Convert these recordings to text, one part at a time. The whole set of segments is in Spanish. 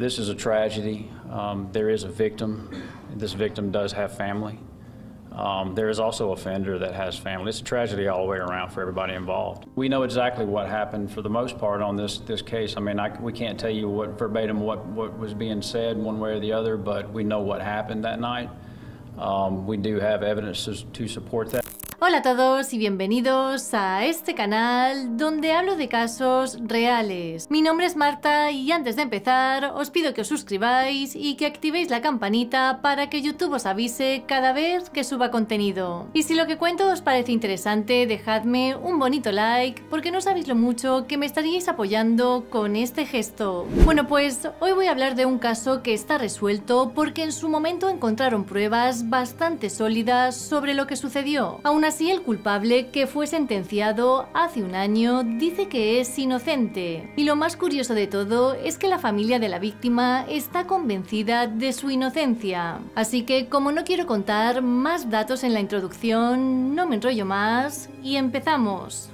this is a tragedy. Um, there is a victim. This victim does have family. Um, there is also a offender that has family. It's a tragedy all the way around for everybody involved. We know exactly what happened for the most part on this this case. I mean, I, we can't tell you what verbatim what, what was being said one way or the other, but we know what happened that night. Um, we do have evidence to, to support that. Hola a todos y bienvenidos a este canal donde hablo de casos reales. Mi nombre es Marta y antes de empezar os pido que os suscribáis y que activéis la campanita para que YouTube os avise cada vez que suba contenido. Y si lo que cuento os parece interesante dejadme un bonito like porque no sabéis lo mucho que me estaríais apoyando con este gesto. Bueno pues hoy voy a hablar de un caso que está resuelto porque en su momento encontraron pruebas bastante sólidas sobre lo que sucedió. Aún así, el culpable, que fue sentenciado hace un año, dice que es inocente. Y lo más curioso de todo es que la familia de la víctima está convencida de su inocencia. Así que, como no quiero contar más datos en la introducción, no me enrollo más y empezamos.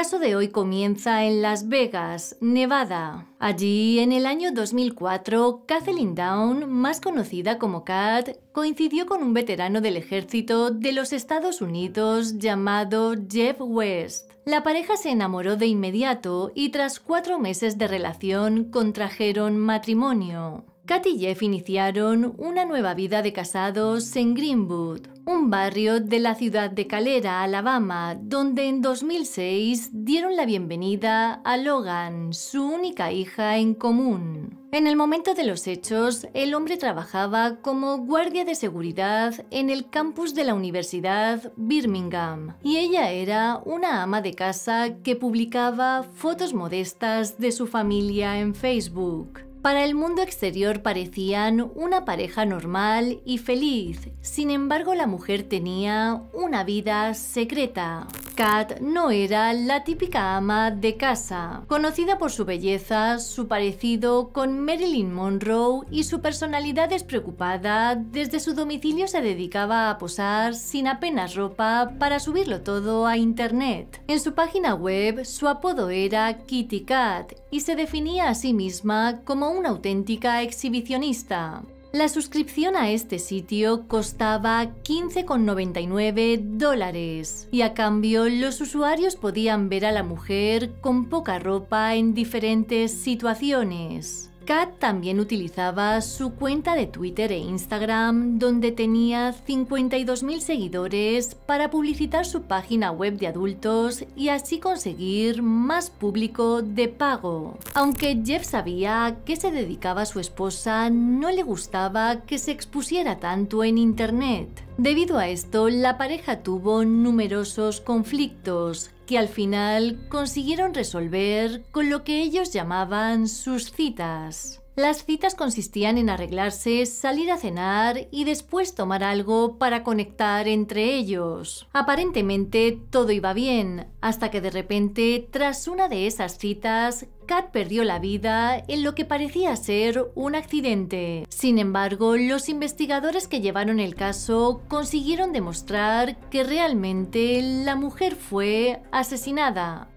caso de hoy comienza en Las Vegas, Nevada. Allí, en el año 2004, Kathleen Down, más conocida como Kat, coincidió con un veterano del ejército de los Estados Unidos llamado Jeff West. La pareja se enamoró de inmediato y tras cuatro meses de relación contrajeron matrimonio. Kat y Jeff iniciaron una nueva vida de casados en Greenwood, un barrio de la ciudad de Calera, Alabama, donde en 2006 dieron la bienvenida a Logan, su única hija en común. En el momento de los hechos, el hombre trabajaba como guardia de seguridad en el campus de la Universidad Birmingham y ella era una ama de casa que publicaba fotos modestas de su familia en Facebook. Para el mundo exterior parecían una pareja normal y feliz, sin embargo la mujer tenía una vida secreta. Kat no era la típica ama de casa, conocida por su belleza, su parecido con Marilyn Monroe y su personalidad despreocupada, desde su domicilio se dedicaba a posar sin apenas ropa para subirlo todo a internet. En su página web su apodo era Kitty Kat y se definía a sí misma como una auténtica exhibicionista. La suscripción a este sitio costaba 15,99 dólares y a cambio los usuarios podían ver a la mujer con poca ropa en diferentes situaciones. Kat también utilizaba su cuenta de Twitter e Instagram, donde tenía 52.000 seguidores, para publicitar su página web de adultos y así conseguir más público de pago. Aunque Jeff sabía a qué se dedicaba su esposa, no le gustaba que se expusiera tanto en Internet. Debido a esto, la pareja tuvo numerosos conflictos, que al final consiguieron resolver con lo que ellos llamaban sus citas. Las citas consistían en arreglarse, salir a cenar y después tomar algo para conectar entre ellos. Aparentemente todo iba bien, hasta que de repente, tras una de esas citas, Kat perdió la vida en lo que parecía ser un accidente. Sin embargo, los investigadores que llevaron el caso consiguieron demostrar que realmente la mujer fue asesinada.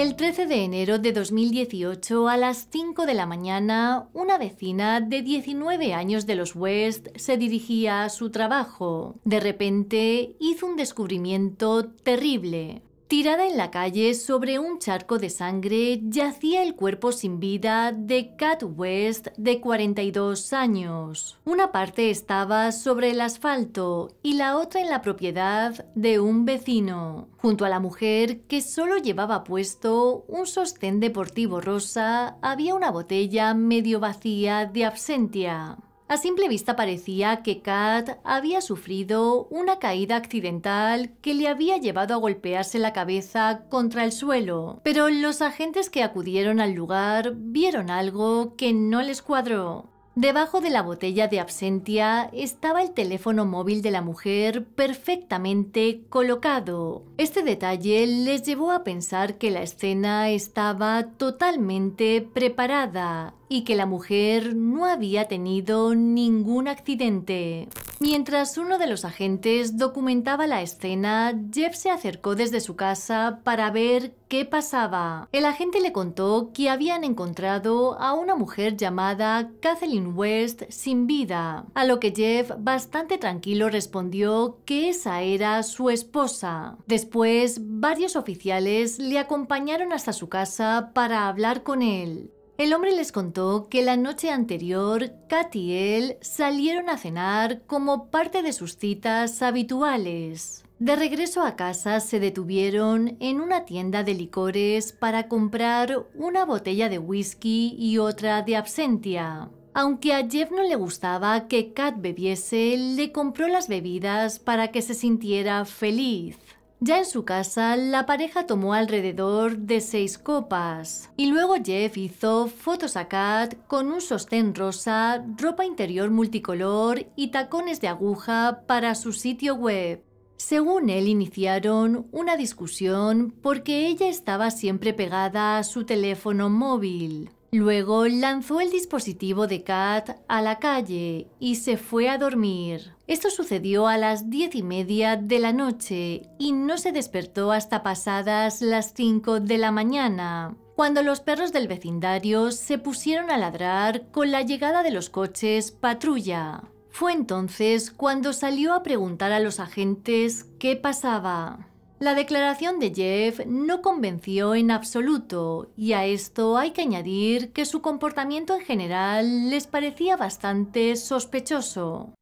El 13 de enero de 2018, a las 5 de la mañana, una vecina de 19 años de los West se dirigía a su trabajo. De repente hizo un descubrimiento terrible. Tirada en la calle sobre un charco de sangre yacía el cuerpo sin vida de Cat West de 42 años. Una parte estaba sobre el asfalto y la otra en la propiedad de un vecino, junto a la mujer que solo llevaba puesto un sostén deportivo rosa había una botella medio vacía de absentia. A simple vista parecía que Kat había sufrido una caída accidental que le había llevado a golpearse la cabeza contra el suelo, pero los agentes que acudieron al lugar vieron algo que no les cuadró. Debajo de la botella de absentia estaba el teléfono móvil de la mujer perfectamente colocado. Este detalle les llevó a pensar que la escena estaba totalmente preparada y que la mujer no había tenido ningún accidente. Mientras uno de los agentes documentaba la escena, Jeff se acercó desde su casa para ver qué pasaba. El agente le contó que habían encontrado a una mujer llamada Kathleen West sin vida, a lo que Jeff bastante tranquilo respondió que esa era su esposa. Después, varios oficiales le acompañaron hasta su casa para hablar con él. El hombre les contó que la noche anterior, Kat y él salieron a cenar como parte de sus citas habituales. De regreso a casa se detuvieron en una tienda de licores para comprar una botella de whisky y otra de absentia. Aunque a Jeff no le gustaba que Kat bebiese, le compró las bebidas para que se sintiera feliz. Ya en su casa, la pareja tomó alrededor de seis copas y luego Jeff hizo fotos a Kat con un sostén rosa, ropa interior multicolor y tacones de aguja para su sitio web. Según él, iniciaron una discusión porque ella estaba siempre pegada a su teléfono móvil. Luego lanzó el dispositivo de Kat a la calle y se fue a dormir. Esto sucedió a las diez y media de la noche y no se despertó hasta pasadas las 5 de la mañana, cuando los perros del vecindario se pusieron a ladrar con la llegada de los coches patrulla. Fue entonces cuando salió a preguntar a los agentes qué pasaba. La declaración de Jeff no convenció en absoluto, y a esto hay que añadir que su comportamiento en general les parecía bastante sospechoso.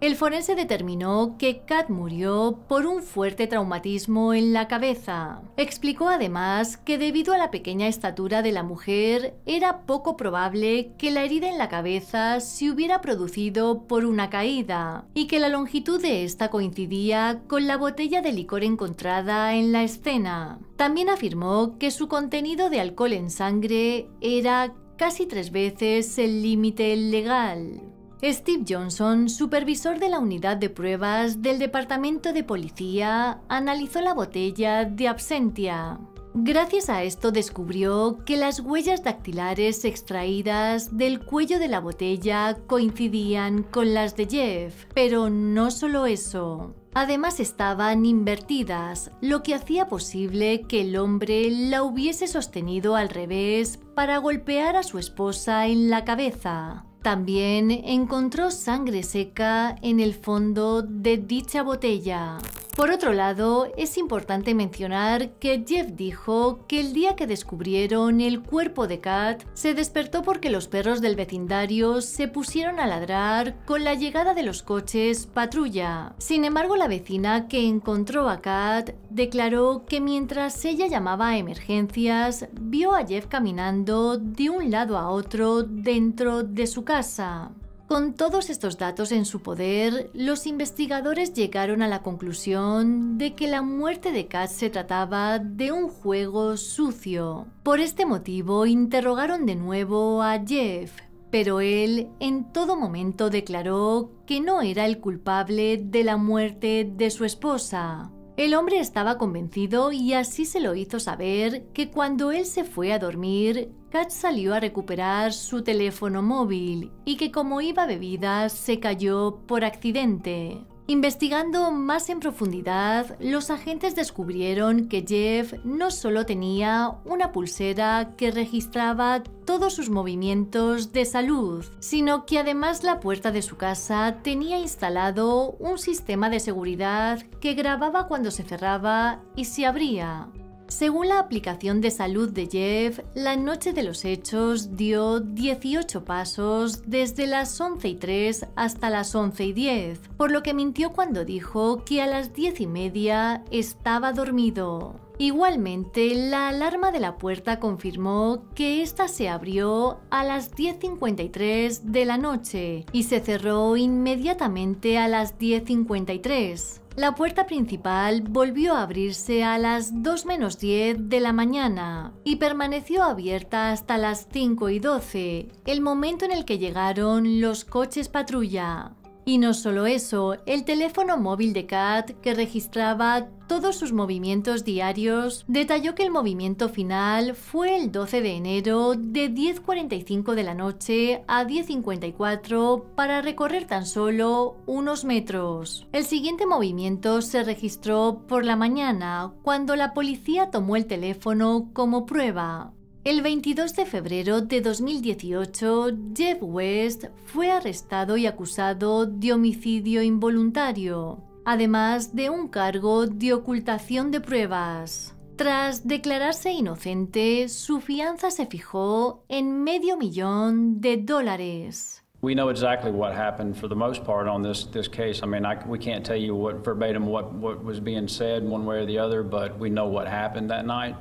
El forense determinó que Kat murió por un fuerte traumatismo en la cabeza. Explicó además que debido a la pequeña estatura de la mujer era poco probable que la herida en la cabeza se hubiera producido por una caída y que la longitud de esta coincidía con la botella de licor encontrada en la escena. También afirmó que su contenido de alcohol en sangre era casi tres veces el límite legal. Steve Johnson, supervisor de la unidad de pruebas del Departamento de Policía, analizó la botella de absentia. Gracias a esto descubrió que las huellas dactilares extraídas del cuello de la botella coincidían con las de Jeff, pero no solo eso. Además estaban invertidas, lo que hacía posible que el hombre la hubiese sostenido al revés para golpear a su esposa en la cabeza. También encontró sangre seca en el fondo de dicha botella. Por otro lado, es importante mencionar que Jeff dijo que el día que descubrieron el cuerpo de Kat, se despertó porque los perros del vecindario se pusieron a ladrar con la llegada de los coches patrulla. Sin embargo, la vecina que encontró a Kat declaró que mientras ella llamaba a emergencias, vio a Jeff caminando de un lado a otro dentro de su casa. Con todos estos datos en su poder, los investigadores llegaron a la conclusión de que la muerte de Kat se trataba de un juego sucio. Por este motivo, interrogaron de nuevo a Jeff, pero él en todo momento declaró que no era el culpable de la muerte de su esposa. El hombre estaba convencido y así se lo hizo saber que cuando él se fue a dormir, Kat salió a recuperar su teléfono móvil y que como iba bebida se cayó por accidente. Investigando más en profundidad, los agentes descubrieron que Jeff no solo tenía una pulsera que registraba todos sus movimientos de salud, sino que además la puerta de su casa tenía instalado un sistema de seguridad que grababa cuando se cerraba y se abría. Según la aplicación de salud de Jeff, la noche de los hechos dio 18 pasos desde las 11 y 3 hasta las 11 y 10, por lo que mintió cuando dijo que a las 10 y media estaba dormido. Igualmente, la alarma de la puerta confirmó que ésta se abrió a las 10.53 de la noche y se cerró inmediatamente a las 10.53. La puerta principal volvió a abrirse a las 2 menos 10 de la mañana y permaneció abierta hasta las 5 y 12, el momento en el que llegaron los coches patrulla. Y no solo eso, el teléfono móvil de Kat, que registraba todos sus movimientos diarios, detalló que el movimiento final fue el 12 de enero de 10.45 de la noche a 10.54 para recorrer tan solo unos metros. El siguiente movimiento se registró por la mañana, cuando la policía tomó el teléfono como prueba. El 22 de febrero de 2018, Jeff West fue arrestado y acusado de homicidio involuntario, además de un cargo de ocultación de pruebas. Tras declararse inocente, su fianza se fijó en medio millón de dólares. We know exactly what happened for the most part on this this case. I mean, I, we can't tell you what verbatim what what was being said one way or the other, but we know what happened that night.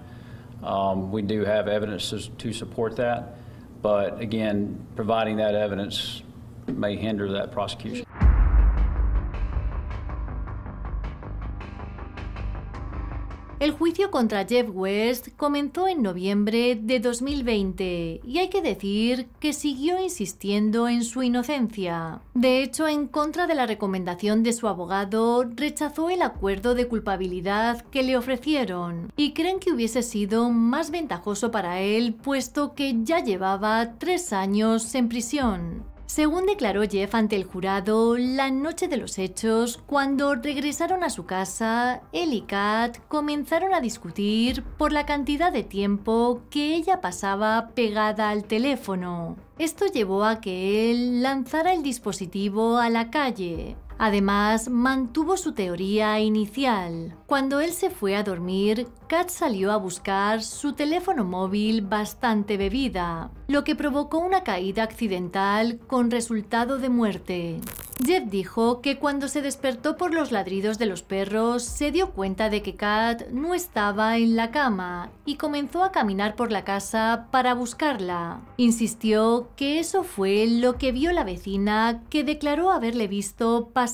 Um, we do have evidence to, to support that, but again, providing that evidence may hinder that prosecution. El juicio contra Jeff West comenzó en noviembre de 2020 y hay que decir que siguió insistiendo en su inocencia. De hecho, en contra de la recomendación de su abogado, rechazó el acuerdo de culpabilidad que le ofrecieron y creen que hubiese sido más ventajoso para él puesto que ya llevaba tres años en prisión. Según declaró Jeff ante el jurado, la noche de los hechos, cuando regresaron a su casa, él y Kat comenzaron a discutir por la cantidad de tiempo que ella pasaba pegada al teléfono. Esto llevó a que él lanzara el dispositivo a la calle, Además, mantuvo su teoría inicial. Cuando él se fue a dormir, Kat salió a buscar su teléfono móvil bastante bebida, lo que provocó una caída accidental con resultado de muerte. Jeff dijo que cuando se despertó por los ladridos de los perros, se dio cuenta de que Kat no estaba en la cama y comenzó a caminar por la casa para buscarla. Insistió que eso fue lo que vio la vecina que declaró haberle visto pasar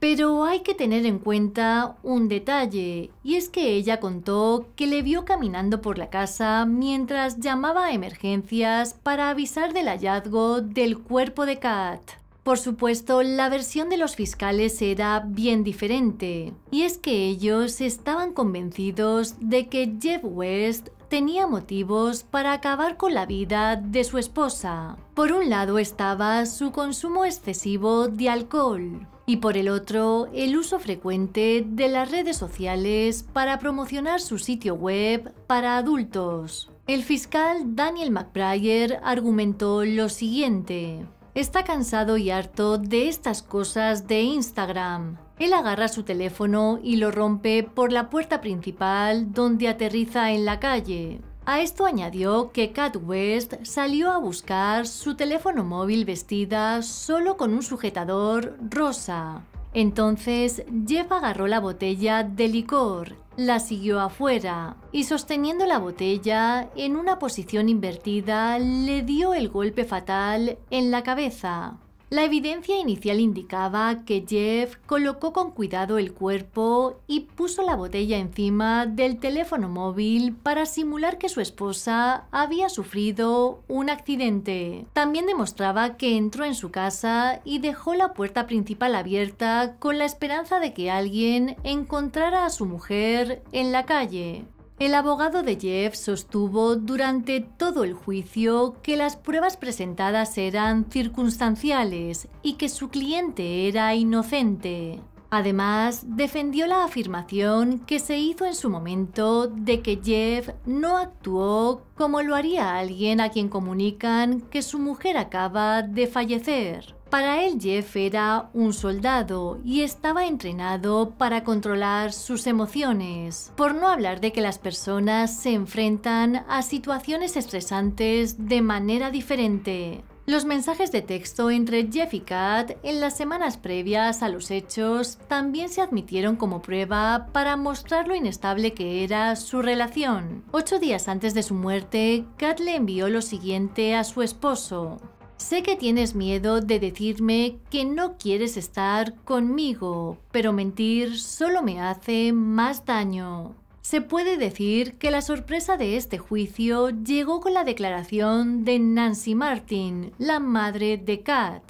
pero hay que tener en cuenta un detalle, y es que ella contó que le vio caminando por la casa mientras llamaba a emergencias para avisar del hallazgo del cuerpo de Kat. Por supuesto, la versión de los fiscales era bien diferente, y es que ellos estaban convencidos de que Jeff West tenía motivos para acabar con la vida de su esposa. Por un lado estaba su consumo excesivo de alcohol y por el otro el uso frecuente de las redes sociales para promocionar su sitio web para adultos. El fiscal Daniel McBrayer argumentó lo siguiente. Está cansado y harto de estas cosas de Instagram. Él agarra su teléfono y lo rompe por la puerta principal donde aterriza en la calle. A esto añadió que Cat West salió a buscar su teléfono móvil vestida solo con un sujetador rosa. Entonces Jeff agarró la botella de licor, la siguió afuera y sosteniendo la botella en una posición invertida le dio el golpe fatal en la cabeza. La evidencia inicial indicaba que Jeff colocó con cuidado el cuerpo y puso la botella encima del teléfono móvil para simular que su esposa había sufrido un accidente. También demostraba que entró en su casa y dejó la puerta principal abierta con la esperanza de que alguien encontrara a su mujer en la calle. El abogado de Jeff sostuvo durante todo el juicio que las pruebas presentadas eran circunstanciales y que su cliente era inocente. Además, defendió la afirmación que se hizo en su momento de que Jeff no actuó como lo haría alguien a quien comunican que su mujer acaba de fallecer. Para él Jeff era un soldado y estaba entrenado para controlar sus emociones, por no hablar de que las personas se enfrentan a situaciones estresantes de manera diferente. Los mensajes de texto entre Jeff y Kat en las semanas previas a los hechos también se admitieron como prueba para mostrar lo inestable que era su relación. Ocho días antes de su muerte, Kat le envió lo siguiente a su esposo. Sé que tienes miedo de decirme que no quieres estar conmigo, pero mentir solo me hace más daño. Se puede decir que la sorpresa de este juicio llegó con la declaración de Nancy Martin, la madre de Kat.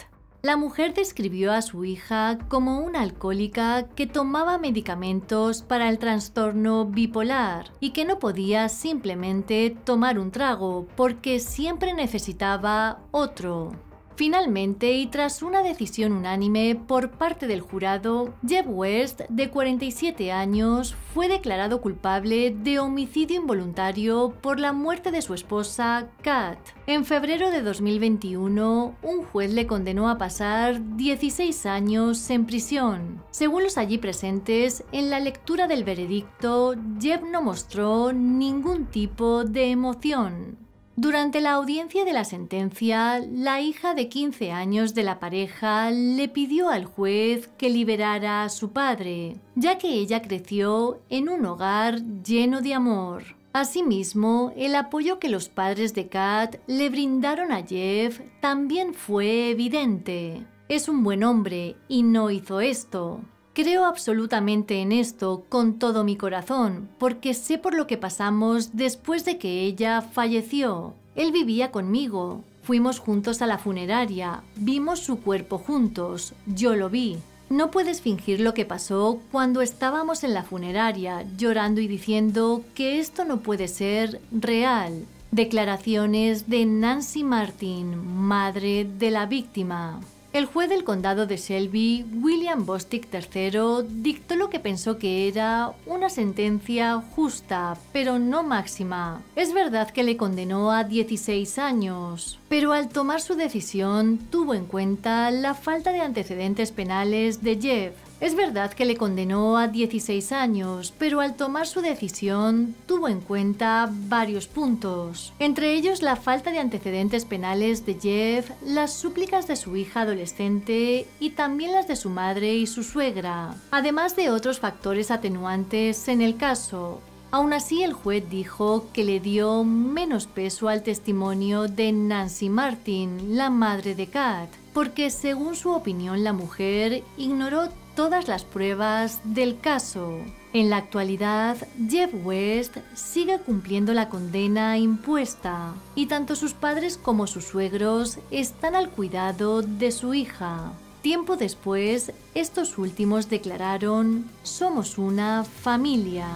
La mujer describió a su hija como una alcohólica que tomaba medicamentos para el trastorno bipolar y que no podía simplemente tomar un trago porque siempre necesitaba otro. Finalmente, y tras una decisión unánime por parte del jurado, Jeb West, de 47 años, fue declarado culpable de homicidio involuntario por la muerte de su esposa, Kat. En febrero de 2021, un juez le condenó a pasar 16 años en prisión. Según los allí presentes, en la lectura del veredicto, Jeb no mostró ningún tipo de emoción. Durante la audiencia de la sentencia, la hija de 15 años de la pareja le pidió al juez que liberara a su padre, ya que ella creció en un hogar lleno de amor. Asimismo, el apoyo que los padres de Kat le brindaron a Jeff también fue evidente. Es un buen hombre y no hizo esto. Creo absolutamente en esto con todo mi corazón, porque sé por lo que pasamos después de que ella falleció. Él vivía conmigo, fuimos juntos a la funeraria, vimos su cuerpo juntos, yo lo vi. No puedes fingir lo que pasó cuando estábamos en la funeraria, llorando y diciendo que esto no puede ser real. Declaraciones de Nancy Martin, madre de la víctima. El juez del condado de Shelby, William Bostick III, dictó lo que pensó que era una sentencia justa, pero no máxima. Es verdad que le condenó a 16 años, pero al tomar su decisión tuvo en cuenta la falta de antecedentes penales de Jeff, es verdad que le condenó a 16 años, pero al tomar su decisión tuvo en cuenta varios puntos, entre ellos la falta de antecedentes penales de Jeff, las súplicas de su hija adolescente y también las de su madre y su suegra, además de otros factores atenuantes en el caso. Aún así, el juez dijo que le dio menos peso al testimonio de Nancy Martin, la madre de Kat, porque según su opinión la mujer ignoró todas las pruebas del caso. En la actualidad, Jeff West sigue cumpliendo la condena impuesta y tanto sus padres como sus suegros están al cuidado de su hija. Tiempo después, estos últimos declararon, somos una familia.